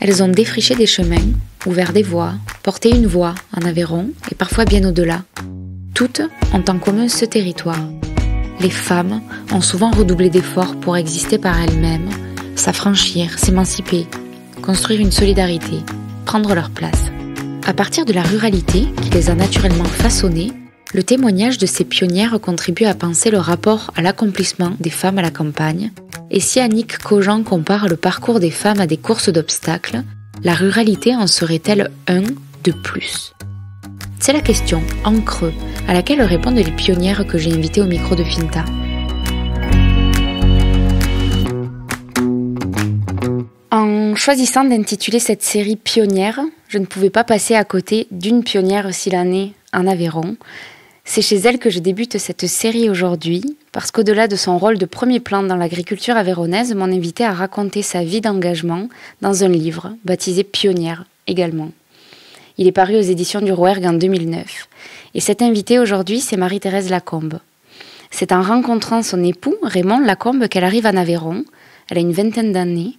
Elles ont défriché des chemins, ouvert des voies, porté une voie en Aveyron et parfois bien au-delà. Toutes ont en commun ce territoire. Les femmes ont souvent redoublé d'efforts pour exister par elles-mêmes, s'affranchir, s'émanciper, construire une solidarité, prendre leur place. À partir de la ruralité qui les a naturellement façonnées, le témoignage de ces pionnières contribue à penser le rapport à l'accomplissement des femmes à la campagne. Et si Annick Cogent compare le parcours des femmes à des courses d'obstacles, la ruralité en serait-elle un de plus C'est la question, en creux, à laquelle répondent les pionnières que j'ai invitées au micro de Finta. En choisissant d'intituler cette série Pionnière, je ne pouvais pas passer à côté d'une pionnière s'il en en Aveyron, c'est chez elle que je débute cette série aujourd'hui, parce qu'au-delà de son rôle de premier plan dans l'agriculture avéronaise, mon invité a raconté sa vie d'engagement dans un livre baptisé Pionnière également. Il est paru aux éditions du Rouergue en 2009. Et cette invitée aujourd'hui, c'est Marie-Thérèse Lacombe. C'est en rencontrant son époux, Raymond Lacombe, qu'elle arrive en Aveyron. Elle a une vingtaine d'années.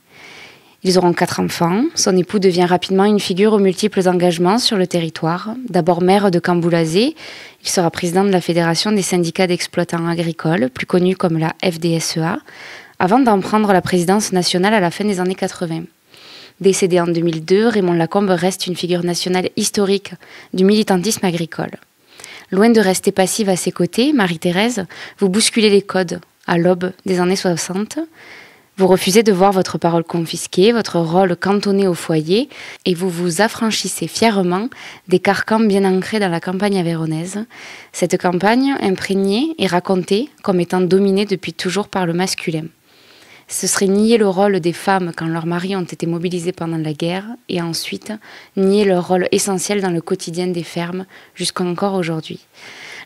Ils auront quatre enfants. Son époux devient rapidement une figure aux multiples engagements sur le territoire. D'abord maire de Camboulazé, il sera président de la Fédération des syndicats d'exploitants agricoles, plus connue comme la FDSEA, avant d'en prendre la présidence nationale à la fin des années 80. Décédé en 2002, Raymond Lacombe reste une figure nationale historique du militantisme agricole. Loin de rester passive à ses côtés, Marie-Thérèse, vous bousculez les codes à l'aube des années 60. Vous refusez de voir votre parole confisquée, votre rôle cantonné au foyer, et vous vous affranchissez fièrement des carcans bien ancrés dans la campagne avéronaise. Cette campagne imprégnée et racontée comme étant dominée depuis toujours par le masculin. Ce serait nier le rôle des femmes quand leurs maris ont été mobilisés pendant la guerre, et ensuite nier leur rôle essentiel dans le quotidien des fermes jusqu'encore aujourd'hui.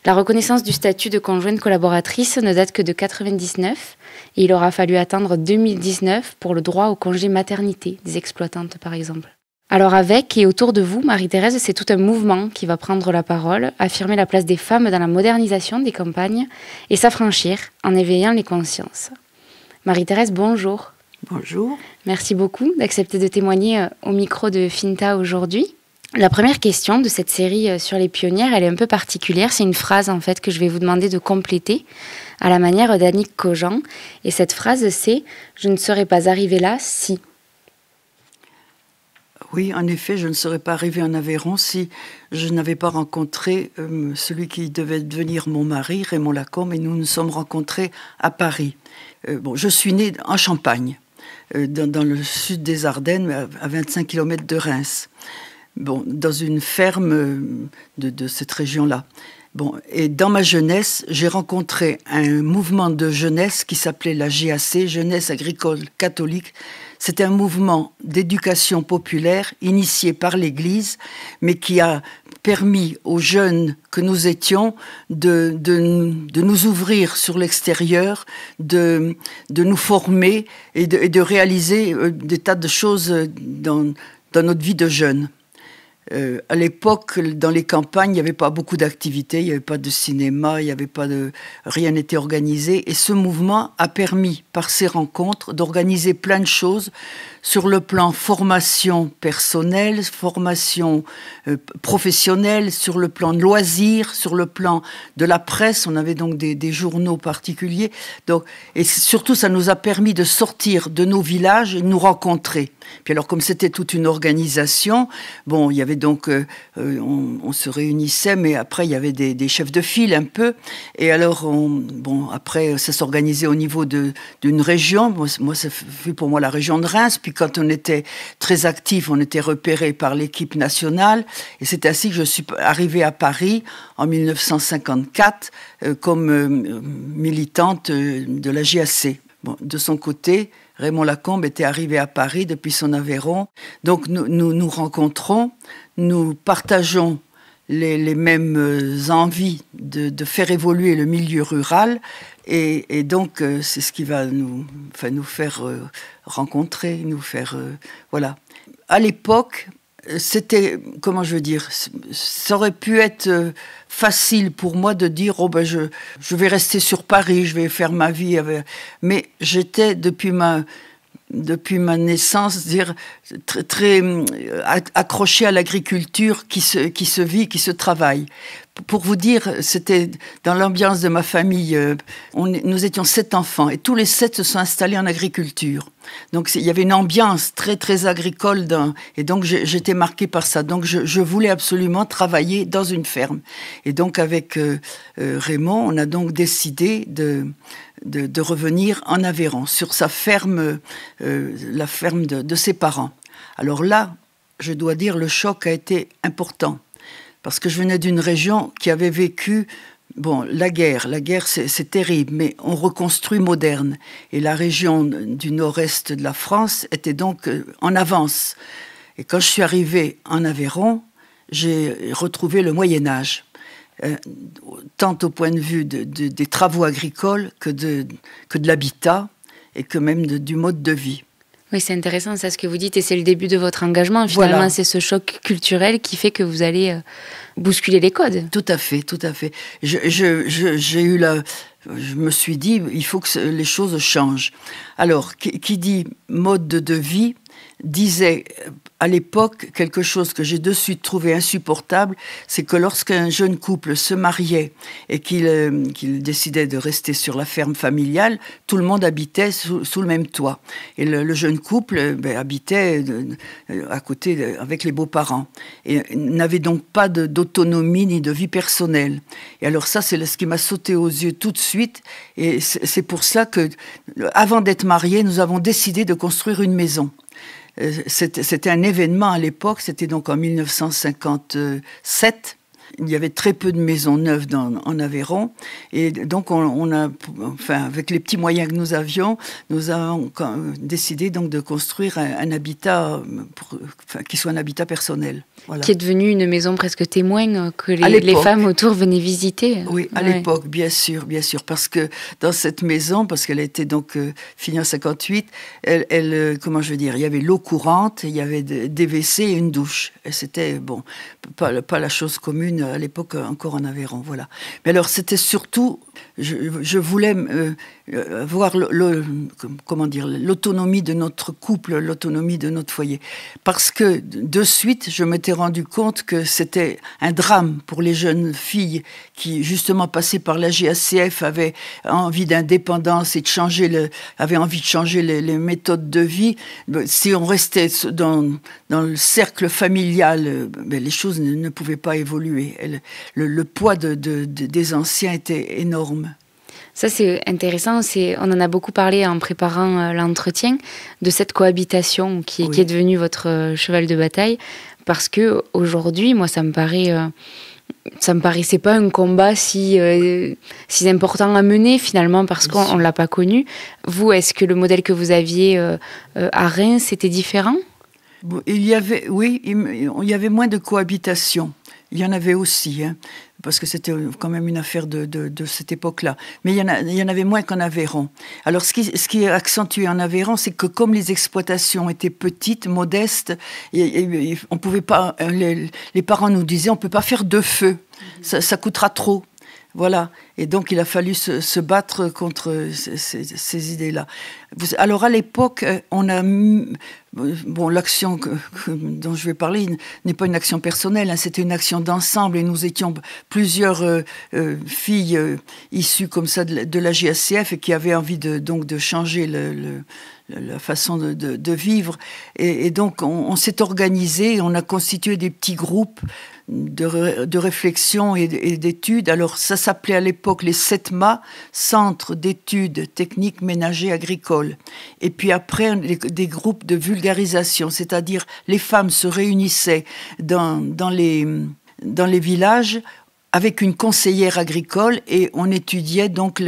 La reconnaissance du statut de conjointe collaboratrice ne date que de 1999 et il aura fallu atteindre 2019 pour le droit au congé maternité des exploitantes, par exemple. Alors avec et autour de vous, Marie-Thérèse, c'est tout un mouvement qui va prendre la parole, affirmer la place des femmes dans la modernisation des campagnes et s'affranchir en éveillant les consciences. Marie-Thérèse, bonjour. Bonjour. Merci beaucoup d'accepter de témoigner euh, au micro de Finta aujourd'hui. La première question de cette série euh, sur les pionnières, elle est un peu particulière. C'est une phrase en fait que je vais vous demander de compléter à la manière d'Annick Cogent. Et cette phrase, c'est Je ne serais pas arrivée là si. Oui, en effet, je ne serais pas arrivée en Aveyron si je n'avais pas rencontré euh, celui qui devait devenir mon mari, Raymond Lacombe, et nous nous sommes rencontrés à Paris. Euh, bon, je suis née en Champagne, dans, dans, le sud des Ardennes, à 25 km de Reims bon, dans une ferme euh, de, cette région-là. Bon, et dans ma jeunesse, j'ai rencontré un mouvement de jeunesse qui s'appelait la GAC, Jeunesse agricole catholique. C'était un mouvement d'éducation populaire initié par l'Église, mais qui a permis aux jeunes que nous étions de, de, nous ouvrir sur l'extérieur, de, de nous former et de, de réaliser euh, des tas de choses euh, dans, dans notre vie de jeunes. Euh, à l'époque, dans les campagnes, il n'y avait pas beaucoup d'activités, il n'y avait pas de cinéma, il n'y avait pas de... rien n'était organisé. Et ce mouvement a permis, par ces rencontres, d'organiser plein de choses sur le plan formation personnelle, formation euh, professionnelle, sur le plan de loisirs, sur le plan de la presse. On avait donc des, journaux particuliers. Donc, et surtout, ça nous a permis de sortir de nos villages et nous rencontrer. Puis alors, comme c'était toute une organisation, bon, il y avait donc, euh, euh, on, se réunissait, mais après, il y avait des, chefs de file un peu. Et alors, bon, après, ça s'organisait au niveau d'une région. Moi, moi, ça fut pour moi la région de Reims. Puis quand on était très actifs, on était repéré par l'équipe nationale. Et c'est ainsi que je suis arrivée à Paris en 1954 euh, comme euh, militante euh, de la JAC. de son côté, Raymond Lacombe était arrivé à Paris depuis son Aveyron. Donc nous, nous rencontrons, nous partageons les, mêmes euh, envies de, faire évoluer le milieu rural. Et, donc, euh, c'est ce qui va nous, faire euh, rencontrer, nous faire. voilà. À l'époque, c'était, comment je veux dire, ça aurait pu être facile pour moi de dire, oh ben, je, je vais rester sur Paris, je vais faire ma vie. Mais j'étais, depuis ma, depuis ma naissance, dire très, très hum, euh, accroché à l'agriculture qui se, qui se vit, qui se travaille. Pour vous dire, c'était dans l'ambiance de ma famille. Euh, on, nous étions sept enfants et tous les sept se sont installés en agriculture. Donc il y avait une ambiance très très agricole et donc j'étais marquée par ça. Donc je, je, voulais absolument travailler dans une ferme. Et donc avec euh, Raymond, on a donc décidé de de, revenir en Aveyron, sur sa ferme, euh, la ferme de, de, ses parents. Alors là, je dois dire, le choc a été important, parce que je venais d'une région qui avait vécu, bon, la guerre, la guerre c'est terrible, mais on reconstruit moderne, et la région du nord-est de la France était donc euh, en avance. Et quand je suis arrivée en Aveyron, j'ai retrouvé le Moyen Âge. Euh, tant au point de vue des travaux agricoles que de, que de l'habitat et que même du mode de vie. Oui, c'est intéressant, c'est ce que vous dites, et c'est le début de votre engagement. Finalement, c'est ce choc culturel qui fait que vous allez euh, bousculer les codes. Tout à fait, tout à fait. Je, je, j'ai eu la, je me suis dit, il faut que les choses changent. Alors, qui dit mode de vie disait euh, à l'époque quelque chose que j'ai de suite trouvé insupportable, c'est que lorsqu'un jeune couple se mariait et qu'il euh, décidait de rester sur la ferme familiale, tout le monde habitait sous, le même toit. Et le, jeune couple euh, ben, habitait à côté avec les beaux-parents et n'avait donc pas d'autonomie ni de vie personnelle. Et alors ça, c'est ce qui m'a sauté aux yeux tout de suite. Et c'est pour ça que, avant d'être mariés, nous avons décidé de construire une maison. Euh, c'était un événement à l'époque, c'était donc en 1957. Il y avait très peu de maisons neuves en Aveyron. Et donc, on, a, enfin, avec les petits moyens que nous avions, nous avons décidé donc de construire un, habitat pour, qui soit un habitat personnel. Qui est devenu une maison presque témoigne euh, que les, femmes autour venaient visiter. Oui, à l'époque, bien sûr, bien sûr. Parce que dans cette maison, parce qu'elle était donc euh, finie en 58, elle, euh, comment je veux dire, il y avait l'eau courante, il y avait des WC et une douche. Et c'était, bon, pas, pas la chose commune à l'époque encore en Aveyron. Voilà. Mais alors, c'était surtout je, voulais euh, euh, voir le, comment dire l'autonomie de notre couple, l'autonomie de notre foyer, parce que de suite je m'étais rendu compte que c'était un drame pour les jeunes filles qui justement passaient par la GACF avaient envie d'indépendance et de changer le, avaient envie de changer les, méthodes de vie. Ben, si on restait dans dans le cercle familial, ben, les choses ne, pouvaient pas évoluer. Le, poids des anciens était énorme. Ça, c'est intéressant. C'est, on en a beaucoup parlé en préparant euh, l'entretien de cette cohabitation qui, est devenue votre euh, cheval de bataille. Parce que aujourd'hui, moi, ça me paraît. Euh, ça me paraissait pas un combat si, si important à mener finalement parce qu'on ne l'a pas connu. Vous, est-ce que le modèle que vous aviez à Reims était différent Il y avait, oui, il y avait moins de cohabitation. Il y en avait aussi. Hein parce que c'était quand même une affaire de, cette époque-là. Mais il y, en avait moins qu'en Aveyron. Alors ce qui, ce est accentué en Aveyron, c'est que comme les exploitations étaient petites, modestes, et, on pouvait pas, euh, les, parents nous disaient, on ne peut pas faire deux feux, ça coûtera trop. Voilà. Et donc, il a fallu se, battre contre ces, idées-là. Alors, à l'époque, euh, on a. Bon, l'action dont je vais parler n'est pas une action personnelle, hein. c'était une action d'ensemble et nous étions plusieurs euh, euh, filles issues comme ça de, la GACF et qui avaient envie de, donc de changer le la façon de, vivre. Et, donc, on, s'est organisé, on a constitué des petits groupes de, réflexion et, d'études. Alors, ça s'appelait à l'époque les SETMA, « Centres d'études techniques ménagères agricoles. Et puis après, des groupes de vulgarisation, c'est-à-dire les femmes se réunissaient dans, les dans les villages avec une conseillère agricole et on étudiait donc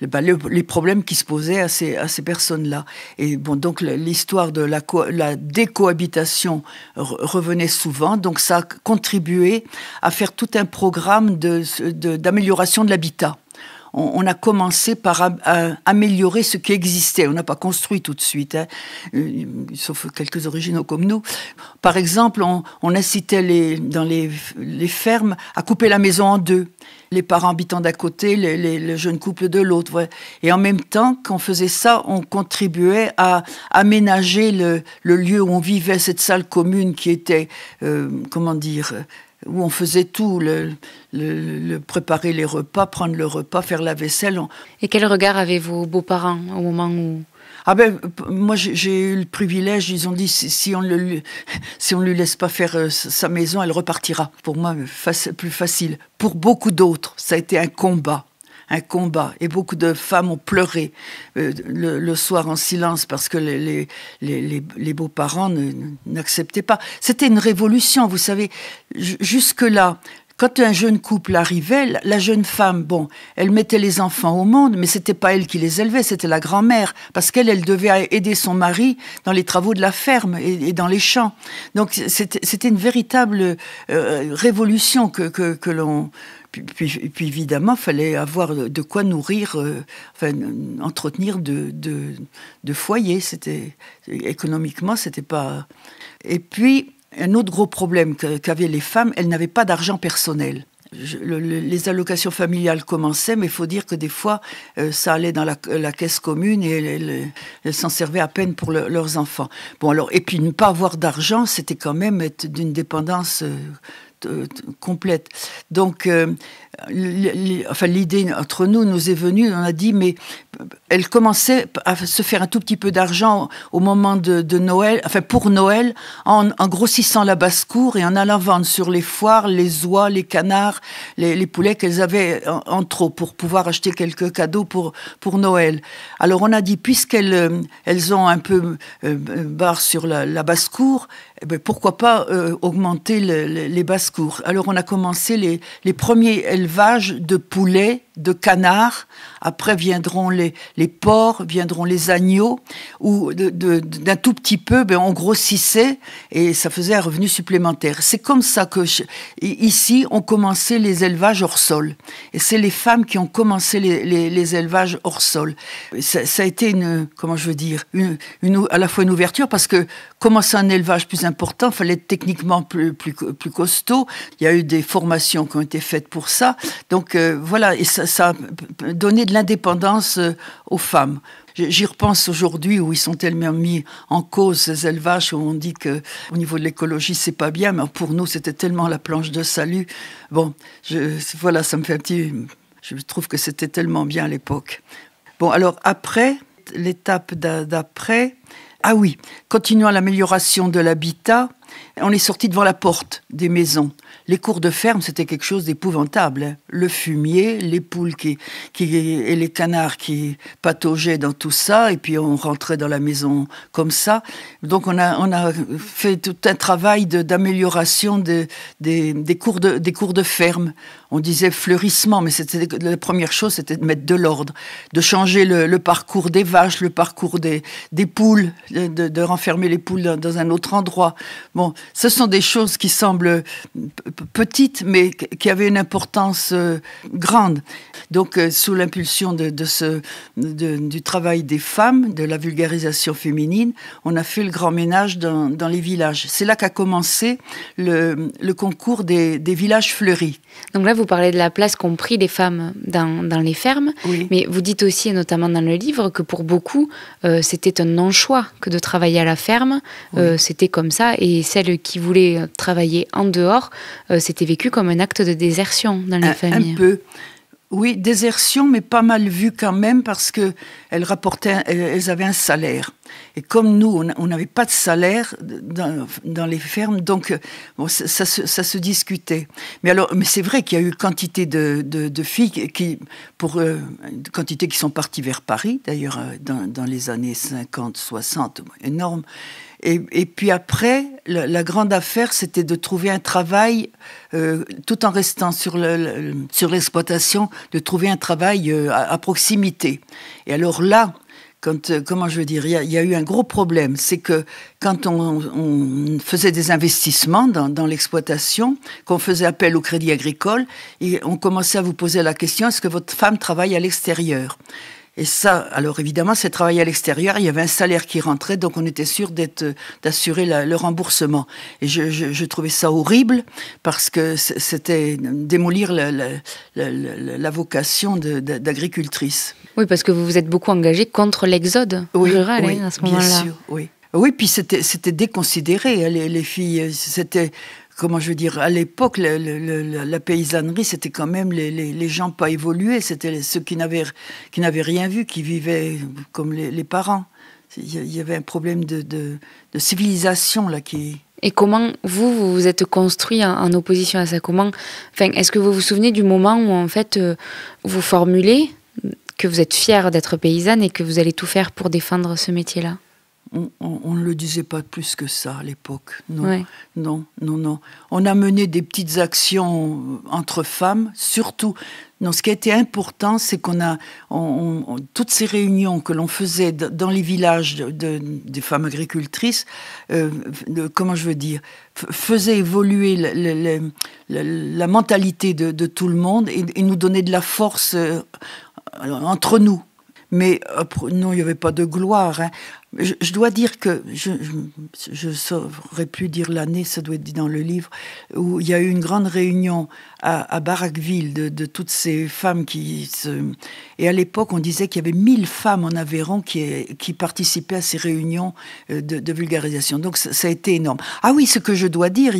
bah, les problèmes qui se posaient à ces, personnes-là. Et bon, donc l'histoire de la, la décohabitation revenait souvent, donc ça a contribué à faire tout un programme d'amélioration de, d'amélioration de l'habitat on, a commencé par euh, améliorer ce qui existait. On n'a pas construit tout de suite, hein. euh, sauf quelques originaux comme nous. Par exemple, on, incitait les, dans les, fermes à couper la maison en deux les parents habitant d'un côté, les, le jeune couple de l'autre. Et en même temps qu'on faisait ça, on contribuait à aménager le, lieu où on vivait, cette salle commune qui était, euh, comment dire, où on faisait tout, le, préparer les repas, prendre le repas, faire la vaisselle. Et quel regard avaient vos beaux-parents au moment où ah ben, moi j'ai eu le privilège, ils ont dit si, on le si on lui laisse pas faire euh, sa maison, elle repartira. Pour moi, plus facile. Pour beaucoup d'autres, ça a été un combat un combat. Et beaucoup de femmes ont pleuré euh, le, le, soir en silence parce que les, les, les, les beaux-parents n'acceptaient pas. C'était une révolution, vous savez. Jusque-là, quand un jeune couple arrivait, la jeune femme, bon, elle mettait les enfants au monde, mais c'était pas elle qui les élevait, c'était la grand-mère, parce qu'elle, elle devait aider son mari dans les travaux de la ferme et, dans les champs. Donc c'était une véritable euh, révolution que, que, que l'on puis, puis, évidemment, il fallait avoir de quoi nourrir, euh, enfin, entretenir de, foyers. C'était, économiquement, c'était pas. Et puis, un autre gros problème qu'avaient les femmes, elles n'avaient pas d'argent personnel. les allocations familiales commençaient, mais il faut dire que des fois, euh, ça allait dans la, caisse commune et elles s'en servaient à peine pour leurs enfants. Bon, alors, et puis ne pas avoir d'argent, c'était quand même être d'une dépendance euh, euh, complète. Donc, euh, enfin l'idée entre nous nous est venue, on a dit mais elle commençait à se faire un tout petit peu d'argent au moment de, Noël, enfin pour Noël, en, grossissant la basse-cour et en allant vendre sur les foires les oies, les canards, les, poulets qu'elles avaient en, trop pour pouvoir acheter quelques cadeaux pour, pour Noël. Alors on a dit puisqu'elles euh, elles ont un peu euh, barre sur la, basse-cour, eh ben, pourquoi pas euh, augmenter les basse cours Alors on a commencé les, les premiers éleveurs Vage de poulet de canards, après viendront les, les porcs, viendront les agneaux, où d'un tout petit peu, ben, on grossissait et ça faisait un revenu supplémentaire. C'est comme ça que, ici, on commençait les élevages hors sol. Et c'est les femmes qui ont commencé les, élevages hors sol. Ça, a été une, comment je veux dire, une, à la fois une ouverture, parce que commencer un élevage plus important, il fallait être techniquement plus, plus, plus costaud. Il y a eu des formations qui ont été faites pour ça. Donc euh, voilà, et ça ça, a donné de l'indépendance euh, aux femmes. J'y repense aujourd'hui où ils sont tellement mis en cause ces élevages où on dit que au niveau de l'écologie c'est pas bien, mais pour nous c'était tellement la planche de salut. Bon, je, voilà, ça me fait un petit. Je trouve que c'était tellement bien à l'époque. Bon, alors après l'étape d'après, ah oui, à l'amélioration de l'habitat, on est sorti devant la porte des maisons. Les cours de ferme, c'était quelque chose d'épouvantable. Hein. Le fumier, les poules qui, et les canards qui pataugeaient dans tout ça, et puis on rentrait dans la maison comme ça. Donc on a, on a fait tout un travail d'amélioration des, des, cours de, des cours de ferme. On disait fleurissement, mais c'était la première chose, c'était de mettre de l'ordre, de changer le, parcours des vaches, le parcours des, des poules, de, renfermer les poules dans, un autre endroit ce sont des choses qui semblent petites, mais qui avaient une importance euh, grande. Donc, euh, sous l'impulsion de, ce, du travail des femmes, de la vulgarisation féminine, on a fait le grand ménage dans, les villages. C'est là qu'a commencé le, concours des, villages fleuris. Donc là, vous parlez de la place qu'ont pris les femmes dans, les fermes, mais vous dites aussi, notamment dans le livre, que pour beaucoup, euh, c'était un non-choix que de travailler à la ferme. C'était comme ça et celles qui voulaient euh, travailler en dehors, euh, c'était vécu comme un acte de désertion dans la famille Un peu. Oui, désertion, mais pas mal vue quand même parce que elles rapportaient, elles avaient un salaire. Et comme nous, on n'avait pas de salaire dans, les fermes, donc euh, ça, se discutait. Mais alors, mais c'est vrai qu'il y a eu quantité de, filles qui, pour quantité qui sont parties vers Paris, d'ailleurs dans, les années 50, 60, énorme. Et, puis après, la, grande affaire, c'était de trouver un travail, euh, tout en restant sur, sur l'exploitation, de trouver un travail euh, à, proximité. Et alors là, quand, euh, comment je veux dire, il y, a eu un gros problème, c'est que quand on, faisait des investissements dans, l'exploitation, qu'on faisait appel au crédit agricole, on commençait à vous poser la question, est-ce que votre femme travaille à l'extérieur et ça, alors évidemment, c'est travailler à l'extérieur. Il y avait un salaire qui rentrait, donc on était sûr d'être, d'assurer le remboursement. Et je, trouvais ça horrible parce que c'était démolir la, la, vocation d'agricultrice. Oui, parce que vous vous êtes beaucoup engagée contre l'exode rural oui, hein, à ce moment-là. Bien sûr, oui. Oui, puis c'était déconsidéré. Hein, les, les filles, c'était comment je veux dire, à l'époque, la, paysannerie, c'était quand même les, gens pas évolués, c'était ceux qui n'avaient, qui n'avaient rien vu, qui vivaient comme les, parents. Il y avait un problème de, civilisation là qui. Et comment vous vous, vous êtes construit en, opposition à ça Comment, enfin, est-ce que vous vous souvenez du moment où en fait euh, vous formulez que vous êtes fier d'être paysanne et que vous allez tout faire pour défendre ce métier-là on ne le disait pas plus que ça à l'époque. Non, non, non, non. On a mené des petites actions euh, entre femmes, surtout. Non, ce qui a été important, c'est qu'on a toutes ces réunions que l'on faisait dans les villages de, des femmes agricultrices. Euh, comment je veux dire, faisait évoluer la mentalité de, tout le monde et, nous donnaient de la force euh, entre nous. Mais non, il n'y avait pas de gloire. Hein. Je, dois dire que je, je, saurais plus dire l'année, ça doit être dit dans le livre, où il y a eu une grande réunion à, à de, toutes ces femmes qui se... Et à l'époque, on disait qu'il y avait 1000 femmes en Aveyron qui, qui participaient à ces réunions euh, de, vulgarisation. Donc ça, a été énorme. Ah oui, ce que je dois dire,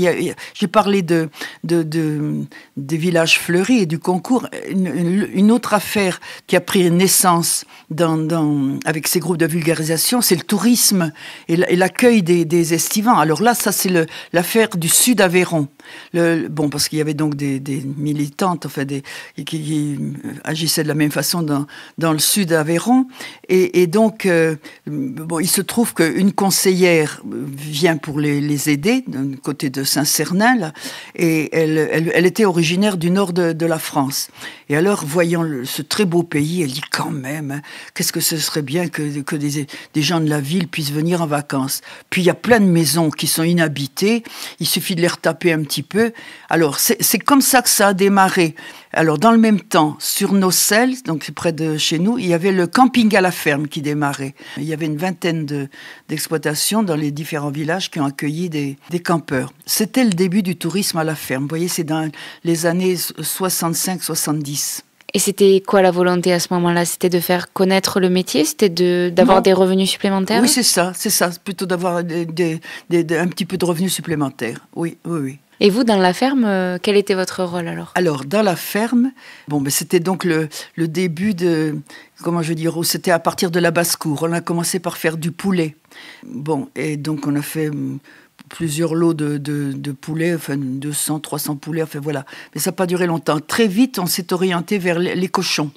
j'ai parlé de, des villages fleuris et du concours. Une, autre affaire qui a pris naissance dans, avec ces groupes de vulgarisation, c'est tourisme et l'accueil des, estivants. Alors là, ça c'est l'affaire du Sud Aveyron. Le, bon, parce qu'il y avait donc des, militantes, enfin des, qui, euh, agissaient de la même façon dans, dans le Sud Aveyron, et, donc euh, bon, il se trouve qu'une conseillère vient pour les, les aider, d'un côté de Saint-Cernin, et elle, elle, était originaire du nord de, la France. Et alors, voyant ce très beau pays, elle dit quand même, hein, qu'est-ce que ce serait bien que, que des, des gens de la ville puisse venir en vacances. Puis il y a plein de maisons qui sont inhabitées, il suffit de les retaper un petit peu. Alors c'est comme ça que ça a démarré. Alors dans le même temps, sur nos selles, donc près de chez nous, il y avait le camping à la ferme qui démarrait. Il y avait une vingtaine d'exploitations dans les différents villages qui ont accueilli des, des campeurs. C'était le début du tourisme à la ferme. Vous voyez, c'est dans les années 65-70. Et c'était quoi la volonté à ce moment-là C'était de faire connaître le métier C'était d'avoir des revenus supplémentaires Oui, c'est ça, c'est ça. Plutôt d'avoir un petit peu de revenus supplémentaires. Oui, oui, oui. Et vous, dans la ferme, euh, quel était votre rôle alors Alors, dans la ferme, bon, ben, c'était donc le, le, début de, comment je veux dire, c'était à partir de la basse-cour. On a commencé par faire du poulet. Bon, et donc on a fait plusieurs lots de, de, poulets, enfin 200, 300 poulets, enfin voilà. Mais ça n'a pas duré longtemps. Très vite, on s'est orienté vers les, cochons.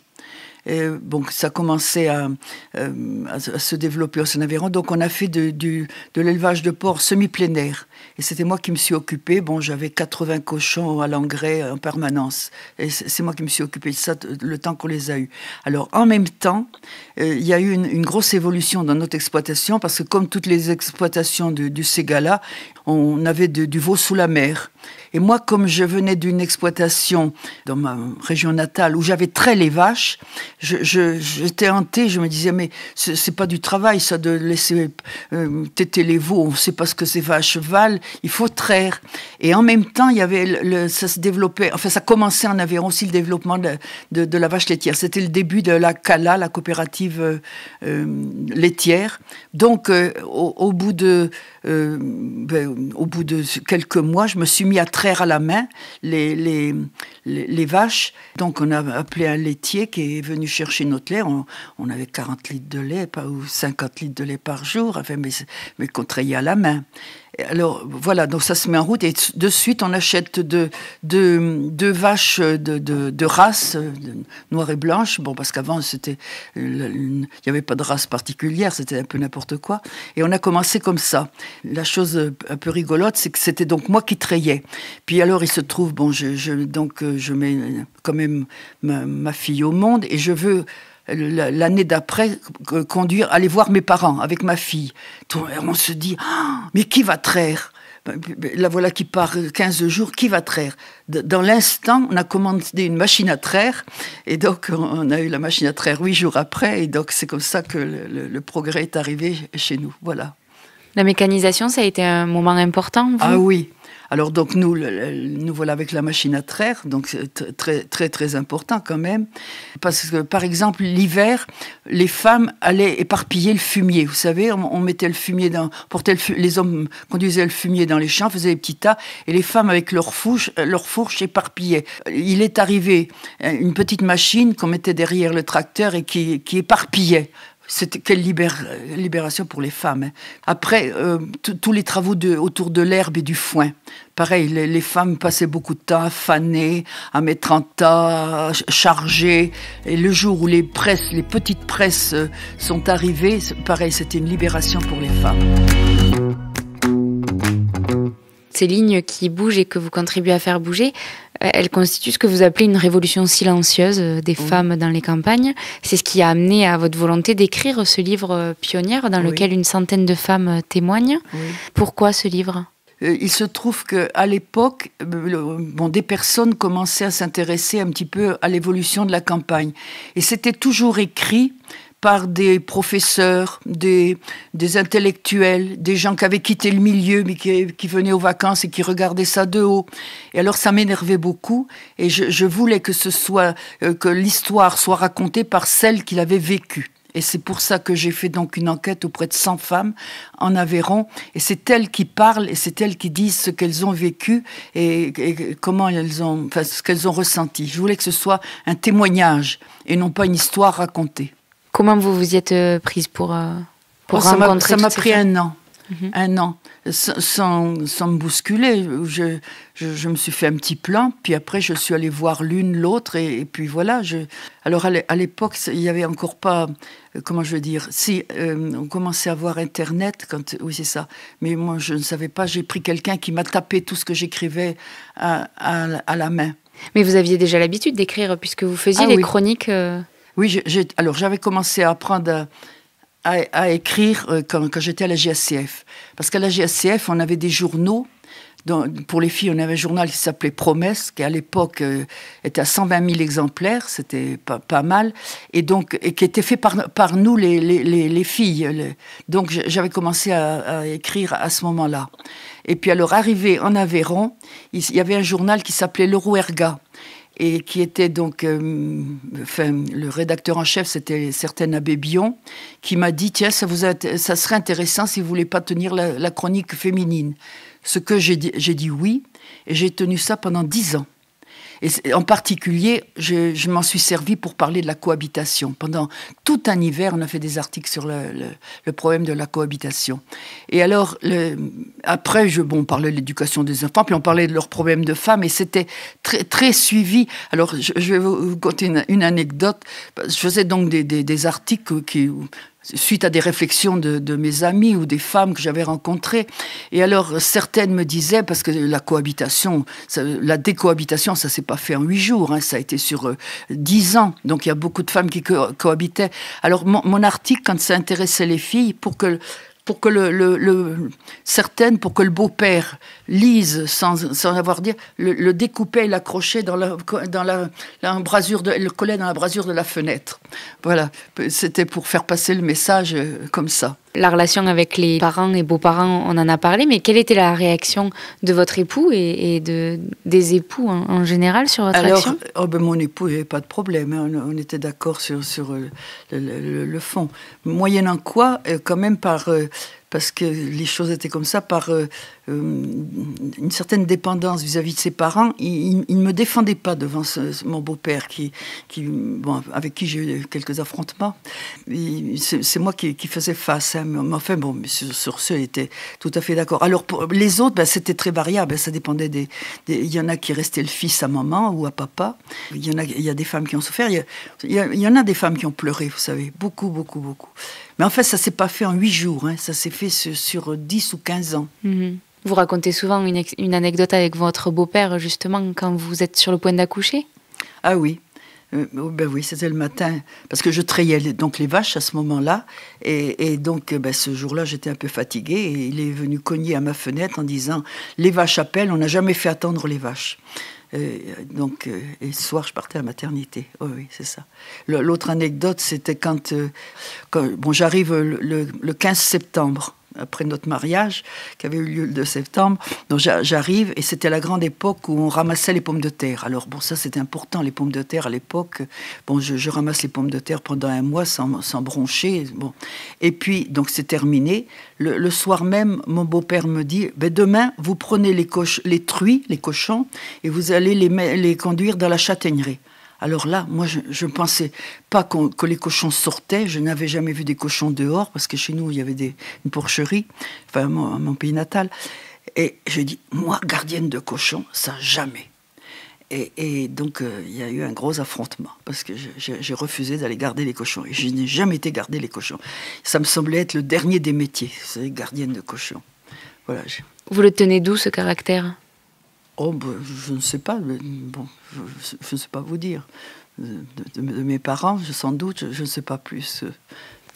Et ça commençait à, euh, à, se développer au saint Donc, on a fait de, de l'élevage de porcs semi-plein et c'était moi qui me suis occupée. Bon, j'avais 80 cochons à l'engrais en permanence. Et c'est moi qui me suis occupée de ça le temps qu'on les a eus. Alors, en même temps, euh, il y a eu une, grosse évolution dans notre exploitation parce que, comme toutes les exploitations du, Ségala, on avait du veau sous la mer. Et moi, comme je venais d'une exploitation dans ma région natale où j'avais très les vaches, j'étais je, je hantée. Je me disais, mais c'est pas du travail, ça, de laisser euh, téter têter les veaux. On ne sait pas ce que ces vaches valent il faut traire. Et en même temps, il y avait le, ça se développait, enfin, ça commençait en Aveyron aussi le développement de, la vache laitière. C'était le début de la CALA, la coopérative euh, euh, laitière. Donc, euh, au, bout de, ben, au bout de quelques mois, je me suis mis à traire à la main les, les, vaches. Donc, on a appelé un laitier qui est venu chercher notre lait. On, avait 40 litres de lait, pas, ou 50 litres de lait par jour, enfin, mais, mais qu'on traillait à la main. Alors voilà, donc ça se met en route et de suite on achète deux, vaches de, race, noire et blanche, Bon, parce qu'avant c'était, il n'y avait pas de race particulière, c'était un peu n'importe quoi. Et on a commencé comme ça. La chose un peu rigolote, c'est que c'était donc moi qui trayais. Puis alors il se trouve, bon, je, je donc euh, je mets quand même ma fille au monde et je veux l'année d'après, conduire, aller voir mes parents avec ma fille. On se dit, ah, mais qui va traire ben, ben, ben, La voilà qui part 15 euh, jours, qui va traire Dans l'instant, on a commandé une machine à traire, et donc on a eu la machine à traire huit jours après, et donc c'est comme ça que le, progrès est arrivé chez nous. Voilà. La mécanisation, ça a été un moment important. ah oui, alors donc nous, nous voilà avec la machine à traire, donc très très très important quand même, parce que par exemple l'hiver, les femmes allaient éparpiller le fumier. Vous savez, on, mettait le fumier dans, pour les hommes conduisaient le fumier dans les champs, faisaient des petits tas, et les femmes avec leur fourche, euh, leurs fourches éparpillaient. Il est arrivé euh, une petite machine qu'on mettait derrière le tracteur et qui, éparpillait quelle libération pour les femmes. Hein. Après, euh, tous les travaux autour de l'herbe et du foin. Pareil, les, femmes passaient beaucoup de temps à faner, à mettre en tas, à Et le jour où les presses, les petites presses euh, sont arrivées, pareil, c'était une libération pour les femmes. Ces lignes qui bougent et que vous contribuez à faire bouger, euh, elles constituent ce que vous appelez une révolution silencieuse euh, des femmes dans les campagnes. C'est ce qui a amené à votre volonté d'écrire ce livre pionnière dans lequel une centaine de femmes témoignent. Pourquoi ce livre euh, il se trouve qu'à l'époque, euh, bon, des personnes commençaient à s'intéresser un petit peu à l'évolution de la campagne. Et c'était toujours écrit par des professeurs, des, intellectuels, des gens qui avaient quitté le milieu mais qui, venaient aux vacances et qui regardaient ça de haut. Et alors ça m'énervait beaucoup et je, voulais que ce soit euh, que l'histoire soit racontée par celle qu'il avait vécue. Et c'est pour ça que j'ai fait donc une enquête auprès de 100 femmes en Aveyron. Et c'est elles qui parlent et c'est elles qui disent ce qu'elles ont vécu et, comment elles ont, enfin, ce qu'elles ont ressenti. Je voulais que ce soit un témoignage et non pas une histoire racontée. Comment vous vous y êtes euh, prise pour, euh, pour oh, Ça m'a pris un an. Mhm. un an, sans, me bousculer. Je, je, me suis fait un petit plan, puis après je suis allée voir l'une, l'autre, et, puis voilà. Je... Alors à l'époque, il n'y avait encore pas, euh, comment je veux dire, si euh, on commençait à voir Internet, quand, oui c'est ça, mais moi je ne savais pas, j'ai pris quelqu'un qui m'a tapé tout ce que j'écrivais à, la main. Mais vous aviez déjà l'habitude d'écrire, puisque vous faisiez les ah chroniques. Euh oui, alors j'avais commencé à apprendre... À, à, à écrire euh, quand, j'étais à la GACF. Parce qu'à la GACF, on avait des journaux. donc pour les filles, on avait un journal qui s'appelait Promesse, qui à l'époque euh, était à 120 000 exemplaires, c'était pas, pas, mal, et donc et qui était fait par, par nous, les, les, les, filles. donc j'avais commencé à, écrire à ce moment-là. Et puis alors, arrivé en Aveyron, il, il y avait un journal qui s'appelait Le Rouerga, et qui était donc, euh, enfin, le rédacteur en chef, c'était certain Abbé Bion, qui m'a dit tiens, ça, vous serait intéressant si vous voulez pas tenir la, chronique féminine. Ce que j'ai dit oui, et j'ai tenu ça pendant dix ans. Et en particulier, je, m'en suis servi pour parler de la cohabitation. Pendant tout un hiver, on a fait des articles sur le, problème de la cohabitation. Et alors, après, je, bon, on parlait de l'éducation des enfants, puis on parlait de leurs problèmes de femmes, et c'était très, très suivi. Alors, je, vais vous conter une, anecdote. Je faisais donc des, des articles qui suite à des réflexions de, mes amis ou des femmes que j'avais rencontrées. Et alors, certaines me disaient, parce que la cohabitation, ça, la décohabitation, ça s'est pas fait en huit jours, hein, ça a été sur euh, dix ans. Donc, il y a beaucoup de femmes qui cohabitaient. Alors, mon, mon article, quand ça intéressait les filles, pour que pour que le, le, certaines, pour que le beau-père lise sans, sans avoir dire, le, le découper et l'accrocher dans la, dans la, l'embrasure de, le coller dans la brasure de la fenêtre. Voilà, c'était pour faire passer le message euh, comme ça. La relation avec les parents et beaux-parents, on en a parlé, mais quelle était la réaction de votre époux et, de, des époux en, général sur votre Alors, oh ben, mon époux, il avait pas de problème, hein. on, était d'accord sur, sur euh, le, le, le, fond. Moyennant quoi, euh, quand même, par, euh, parce que les choses étaient comme ça, par euh, une certaine dépendance vis-à-vis de ses parents, il, ne me défendait pas devant mon beau-père, qui, qui, bon, avec qui j'ai eu quelques affrontements. C'est moi qui, faisais face. Hein. Mais enfin, bon, sur, ce, il était tout à fait d'accord. Alors, pour les autres, ben, c'était très variable. Ça dépendait des, Il y en a qui restaient le fils à maman ou à papa. Il y en a, il y a des femmes qui ont souffert. Il y, en a des femmes qui ont pleuré, vous savez. Beaucoup, beaucoup, beaucoup. Mais en fait, ça s'est pas fait en huit jours. Hein. Ça s'est fait sur, dix ou quinze ans. Mm-hmm. Vous racontez souvent une, anecdote avec votre beau-père, justement, quand vous êtes sur le point d'accoucher Ah oui. Euh, oh, ben oui, c'était le matin, parce que je trayais donc les vaches à ce moment-là, et, donc euh, ben, ce jour-là j'étais un peu fatiguée, et il est venu cogner à ma fenêtre en disant les vaches appellent, on n'a jamais fait attendre les vaches. Euh, donc, et ce soir, je partais à la maternité. oui, c'est ça. L'autre anecdote, c'était quand, bon, j'arrive le, 15 septembre après notre mariage, qui avait eu lieu le 2 septembre. Donc j'arrive, et c'était la grande époque où on ramassait les pommes de terre. Alors bon, ça c'était important, les pommes de terre à l'époque. Bon, je, ramasse les pommes de terre pendant un mois sans, broncher. Et puis, donc c'est terminé. Le, soir même, mon beau-père me dit, ben, demain, vous prenez les, les truies, les cochons, et vous allez les, les conduire dans la châtaignerie. Alors là, moi, je ne pensais pas que les cochons sortaient. Je n'avais jamais vu des cochons dehors, parce que chez nous, il y avait des, une porcherie, enfin, mon, pays natal. Et je dis, moi, gardienne de cochons, ça jamais. Et, donc, euh, il y a eu un gros affrontement parce que j'ai refusé d'aller garder les cochons. Et je n'ai jamais été garder les cochons. Ça me semblait être le dernier des métiers, c'est gardienne de cochons. Voilà. Vous le tenez d'où ce caractère Oh, bah, je ne sais pas. Bon, je ne sais pas vous dire. Euh, de, mes parents, sans doute, je ne sais pas plus. Euh.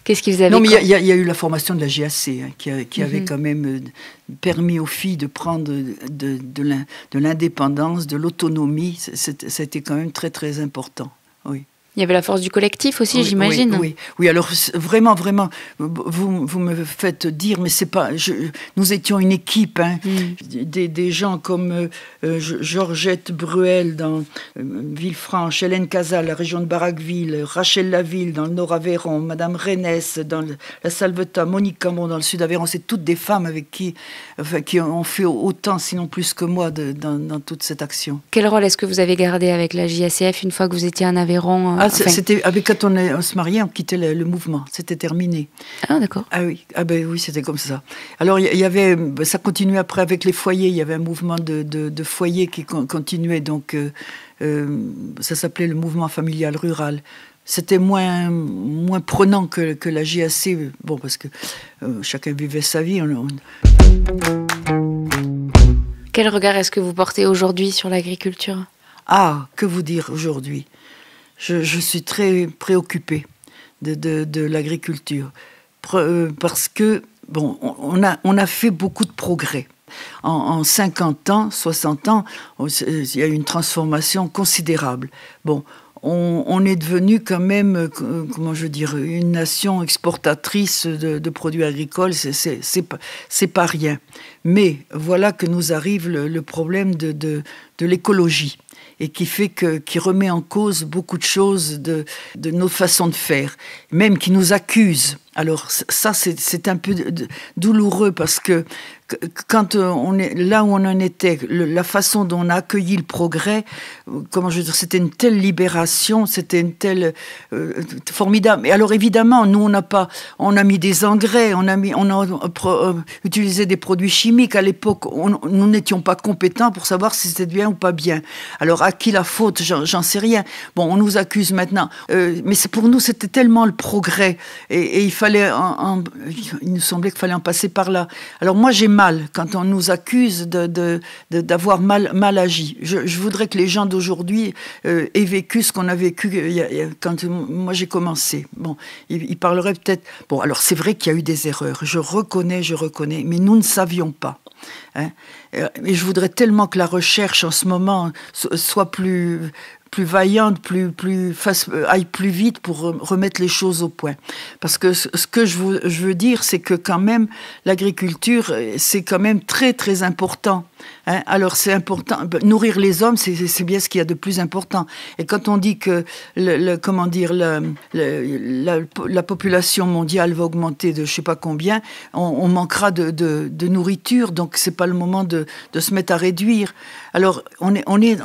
Qu'est-ce qu'ils avaient Non, mais il y, a eu la formation de la GAC, hein, qui, avait mhm. quand même euh, permis aux filles de prendre de, l'indépendance, de l'autonomie. C'était quand même très, très important. Oui. Il y avait la force du collectif aussi, j'imagine. Oui, oui, alors vraiment, vraiment, vous, vous me faites dire, mais c'est pas. nous étions une équipe, hein, mm. des, des, gens comme euh, euh, Georgette Bruel dans euh, Villefranche, Hélène Casal, la région de Baraqueville, Rachel Laville dans le Nord-Aveyron, Madame Rennes dans la Salvetat, Monique Camon dans le Sud-Aveyron. C'est toutes des femmes avec qui, qui ont fait autant, sinon plus que moi, dans, dans, toute cette action. Quel rôle est-ce que vous avez gardé avec la JACF une fois que vous étiez en Aveyron ah, c'était quand on, se mariait, on quittait le, mouvement, c'était terminé. Ah d'accord. Ah oui, ah ben oui, c'était comme ça. Alors il y, avait, ça continuait après avec les foyers. Il y avait un mouvement de, de, foyers qui continuait, donc euh, euh, ça s'appelait le mouvement familial rural c'était moins, moins prenant que, que, la GAC. bon, parce que euh, chacun vivait sa vie. Quel regard est-ce que vous portez aujourd'hui sur l'agriculture Ah, que vous dire aujourd'hui je, suis très préoccupée de, l'agriculture. Euh, parce que, bon, on a, on a fait beaucoup de progrès. En, 50 ans, 60 ans, euh, il y a eu une transformation considérable. Bon, on, est devenu quand même, euh, comment je dire, une nation exportatrice de, produits agricoles, c'est pas, pas rien. Mais voilà que nous arrive le, problème de l'écologie et qui fait que, qui remet en cause beaucoup de choses de, de nos façons de faire, même qui nous accuse alors ça, c'est un peu douloureux parce que quand euh, on est là où on en était, la façon dont on a accueilli le progrès, euh, comment je veux dire, c'était une telle libération, c'était une telle euh, formidable. mais alors évidemment, nous on n'a pas, on a mis des engrais, on a mis, on a utilisé des produits chimiques. À l'époque, nous n'étions pas compétents pour savoir si c'était bien ou pas bien. Alors à qui la faute J'en sais rien. Bon, on nous accuse maintenant, mais pour nous c'était tellement le progrès et il fallait il nous semblait qu'il fallait en passer par là. Alors moi j'ai mal quand on nous accuse d'avoir de, de, mal, mal agi. Je, voudrais que les gens d'aujourd'hui euh, aient vécu ce qu'on a vécu euh, quand moi j'ai commencé. Bon, ils, parlerait peut-être. Bon, alors c'est vrai qu'il y a eu des erreurs. Je reconnais, je reconnais, mais nous ne savions pas. Hein. Euh, et je voudrais tellement que la recherche en ce moment soit plus plus vaillante, plus, plus euh, aille plus vite pour remettre les choses au point. Parce que ce que je veux dire, c'est que quand même, l'agriculture, euh, c'est quand même très, très important Hein, alors c'est important, bah, nourrir les hommes, c'est bien ce qu'il y a de plus important. Et quand on dit que le, comment dire, le, la, population mondiale va augmenter de je sais pas combien, on, manquera de, nourriture, donc c'est pas le moment de, se mettre à réduire. Alors on est, on est,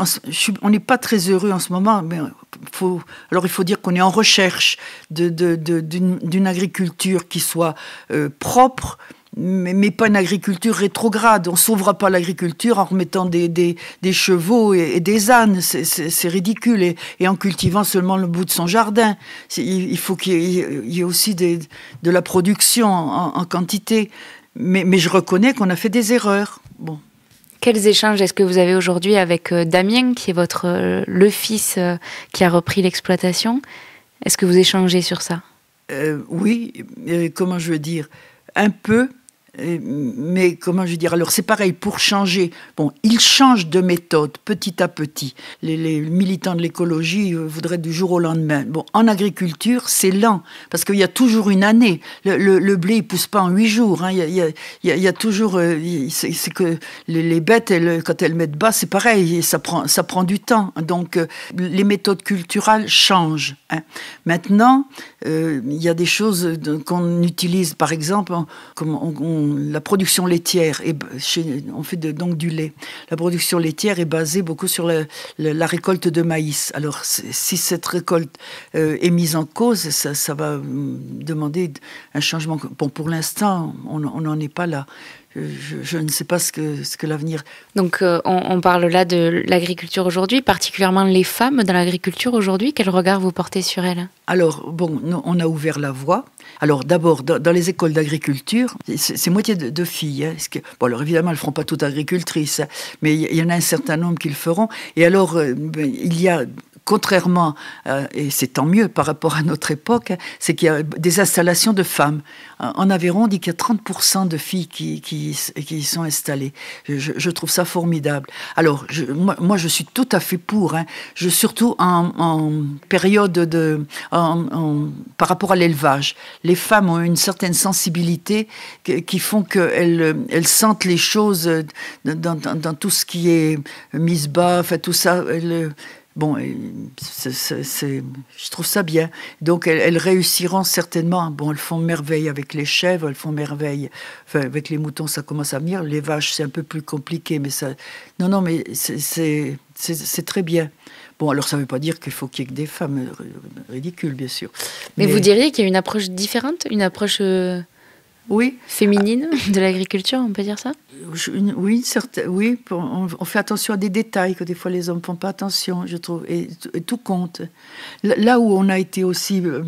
on n'est pas très heureux en ce moment, mais faut, alors il faut dire qu'on est en recherche d'une agriculture qui soit euh, propre mais, pas une agriculture rétrograde. On sauvera pas l'agriculture en remettant des, des, chevaux et, des ânes, c'est ridicule, et, en cultivant seulement le bout de son jardin. Il, faut qu'il y, ait aussi de la production en, quantité. Mais, mais, je reconnais qu'on a fait des erreurs. Bon. Quels échanges est-ce que vous avez aujourd'hui avec euh, Damien, qui est votre euh, le fils euh, qui a repris l'exploitation Est-ce que vous échangez sur ça Oui, comment je veux dire Un peu, euh, mais comment je veux dire Alors c'est pareil pour changer. Bon, ils changent de méthode petit à petit. Les, militants de l'écologie euh, voudraient du jour au lendemain. Bon, en agriculture, c'est lent parce qu'il y a toujours une année. Le, blé, il pousse pas en huit jours. Il, y a, toujours. Euh, c'est que les, bêtes, quand elles mettent bas, c'est pareil. Ça prend, ça prend du temps. Donc les méthodes culturelles changent. Hein. Maintenant, il y a des choses qu'on utilise, par exemple, comme on la production laitière, est, on fait donc du lait. La production laitière est basée beaucoup sur la, récolte de maïs. Alors si cette récolte euh, est mise en cause, ça, ça, va hum, demander un changement. Bon, pour l'instant, on n'en est pas là je, ne sais pas ce que, ce que l'avenir. Donc euh, on, parle là de l'agriculture aujourd'hui, particulièrement les femmes dans l'agriculture aujourd'hui. Quel regard vous portez sur elles Alors, bon, on a ouvert la voie. Alors d'abord, dans, les écoles d'agriculture, c'est moitié de, filles. Hein, que, bon, alors évidemment, elles ne feront pas toutes agricultrices, hein, mais il y, en a un certain nombre qui le feront. Et alors, euh, ben, il y a contrairement, euh, et c'est tant mieux par rapport à notre époque, c'est qu'il y a des installations de femmes. En Aveyron, on dit qu'il y a 30% de filles qui, qui, qui, y sont installées. Je, je trouve ça formidable. Alors, je, moi, je suis tout à fait pour. Hein. Je, surtout en, en période de... En, en, par rapport à l'élevage. Les femmes ont une certaine sensibilité qui font qu'elles elles sentent les choses dans, dans, tout ce qui est mise bas, enfin tout ça. Bon, je trouve ça bien. Donc, elles, réussiront certainement. Bon, elles font merveille avec les chèvres, elles font merveille. avec les moutons, ça commence à venir. Les vaches, c'est un peu plus compliqué, mais ça. Non, non, mais c'est très bien. Bon, alors ça ne veut pas dire qu'il faut qu'il y ait que des femmes euh, ridicules, bien sûr. Mais, vous diriez qu'il y a une approche différente Une approche. Euh, oui. féminine de l'agriculture, on peut dire ça Oui, oui on, fait attention à des détails que des fois les hommes ne font pas attention, je trouve, et, tout compte. là où on a été aussi, euh,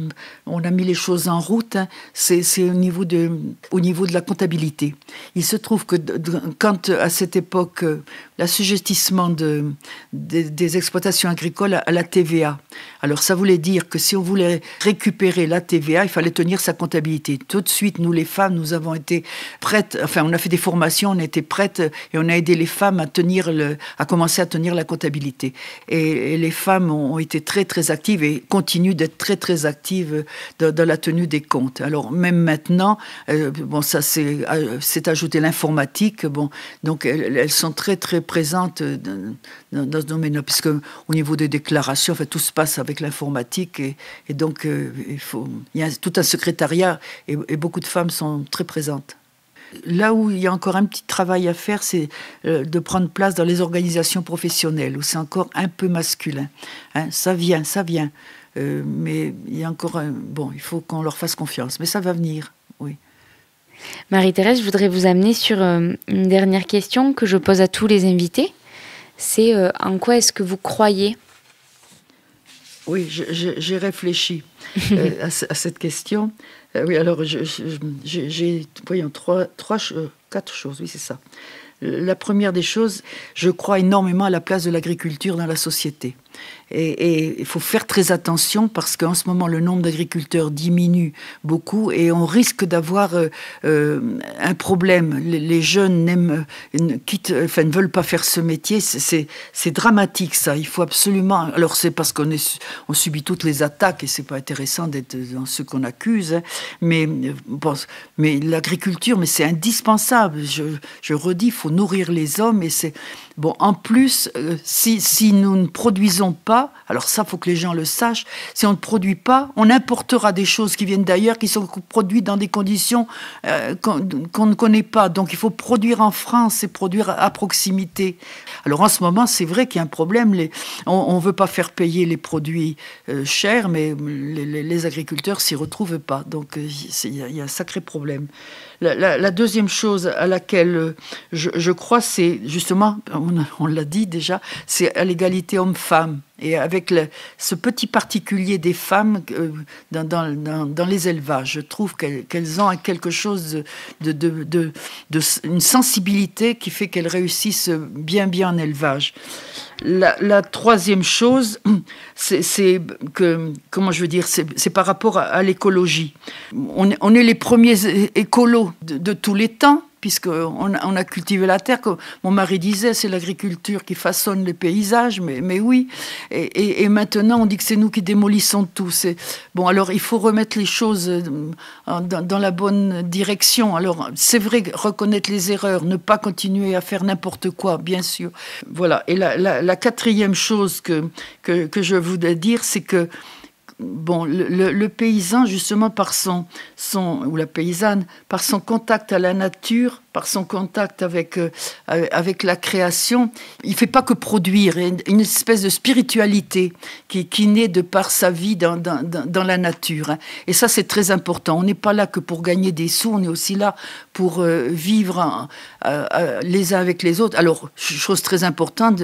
on a mis les choses en route, hein, c'est au, niveau de, au niveau de la comptabilité. Il se trouve que quand à cette époque, euh, l'assujettissement de, des exploitations agricoles à la TVA. Alors ça voulait dire que si on voulait récupérer la TVA, il fallait tenir sa comptabilité. Tout de suite, nous les femmes, nous avons été prêtes, enfin on a fait des formations, on était prêtes et on a aidé les femmes à, tenir le, à commencer à tenir la comptabilité. Et, les femmes ont, été très très actives et continuent d'être très très actives dans, la tenue des comptes. Alors même maintenant, euh, bon ça euh, c'est ajouté l'informatique, bon donc elles sont très très présente euh, dans, ce domaine-là, puisque au niveau des déclarations, fait, tout se passe avec l'informatique et, donc euh, il, faut, il y a tout un secrétariat et, beaucoup de femmes sont très présentes là où il y a encore un petit travail à faire, c'est euh, de prendre place dans les organisations professionnelles, où c'est encore un peu masculin. Hein. ça vient, ça vient. mais il y a encore un... Bon, il faut qu'on leur fasse confiance. Mais ça va venir, oui. Marie-Thérèse, je voudrais vous amener sur euh, une dernière question que je pose à tous les invités. C'est euh, en quoi est-ce que vous croyez Oui, j'ai réfléchi euh, à, cette question. oui, alors j'ai, voyons, trois, trois, quatre choses, oui, c'est ça. La première des choses, je crois énormément à la place de l'agriculture dans la société. Et il faut faire très attention parce qu'en ce moment, le nombre d'agriculteurs diminue beaucoup et on risque d'avoir euh, euh, un problème. Les, jeunes n'aiment, euh, enfin, ne veulent pas faire ce métier. C'est, dramatique, ça. Il faut absolument. Alors, c'est parce qu'on on subit toutes les attaques et c'est pas intéressant d'être dans ce qu'on accuse. Hein. Mais, mais l'agriculture, mais c'est indispensable. Je, redis, il faut nourrir les hommes et c'est. Bon, en plus, si nous ne produisons pas, alors ça, faut que les gens le sachent, si on ne produit pas, on importera des choses qui viennent d'ailleurs, qui sont produites dans des conditions euh, qu'on ne connaît pas. Donc il faut produire en France et produire à proximité. Alors en ce moment, c'est vrai qu'il y a un problème. on ne veut pas faire payer les produits euh, chers, mais les, les agriculteurs s'y retrouvent pas. Donc euh, il y a un sacré problème. La, deuxième chose à laquelle euh, je, crois, c'est justement, on, l'a dit déjà, c'est à l'égalité homme-femme. Et avec ce petit particulier des femmes euh, dans, les élevages, je trouve qu'elles ont quelque chose de, une sensibilité qui fait qu'elles réussissent bien bien en élevage. La, troisième chose, c'est que, comment je veux dire, c'est par rapport à, l'écologie. On, est les premiers écolos de tous les temps puisqu'on on a cultivé la terre. Comme mon mari disait, c'est l'agriculture qui façonne les paysages, mais, mais oui. Et, maintenant, on dit que c'est nous qui démolissons tout. bon, alors il faut remettre les choses euh, dans, la bonne direction. Alors, c'est vrai, reconnaître les erreurs, ne pas continuer à faire n'importe quoi, bien sûr. Voilà. Et la, quatrième chose que, que, que je voudrais dire, c'est que bon, le, paysan, justement, par son, son, ou la paysanne, par son contact à la nature, par son contact avec, euh, euh, avec la création, il fait pas que produire, une espèce de spiritualité qui, qui naît de par sa vie dans, dans, la nature. Hein. Et ça, c'est très important. On n'est pas là que pour gagner des sous, on est aussi là pour euh, vivre les uns avec les autres. Alors, chose très importante,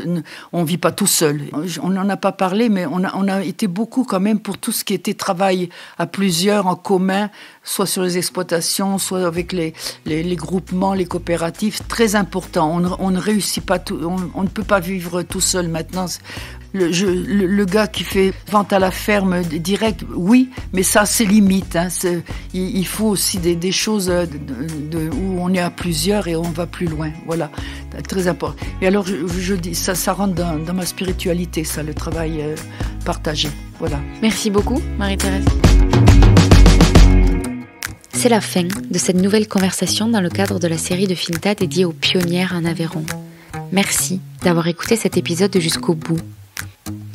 on vit pas tout seul. On n'en a pas parlé, mais on a, on a été beaucoup quand même pour tout ce qui était travail à plusieurs en commun, soit sur les exploitations, soit avec les, les, les groupements, les très important. On, ne réussit pas on, ne peut pas vivre tout seul maintenant. Le, le, gars qui fait vente à la ferme direct, oui, mais ça c'est limite. Hein. il, faut aussi des, choses euh, de, où on est à plusieurs et on va plus loin. Voilà, très important. Et alors je, dis ça, ça rentre dans, dans, ma spiritualité, ça, le travail euh, partagé. Voilà. Merci beaucoup, Marie-Thérèse. C'est la fin de cette nouvelle conversation dans le cadre de la série de Finta dédiée aux pionnières en Aveyron. Merci d'avoir écouté cet épisode jusqu'au bout.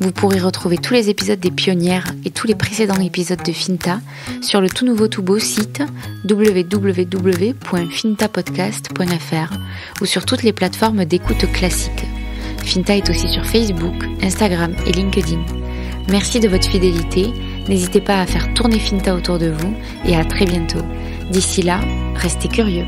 Vous pourrez retrouver tous les épisodes des pionnières et tous les précédents épisodes de Finta sur le tout nouveau tout beau site www.fintapodcast.fr ou sur toutes les plateformes d'écoute classique. Finta est aussi sur Facebook, Instagram et LinkedIn. Merci de votre fidélité N'hésitez pas à faire tourner Finta autour de vous et à très bientôt. D'ici là, restez curieux.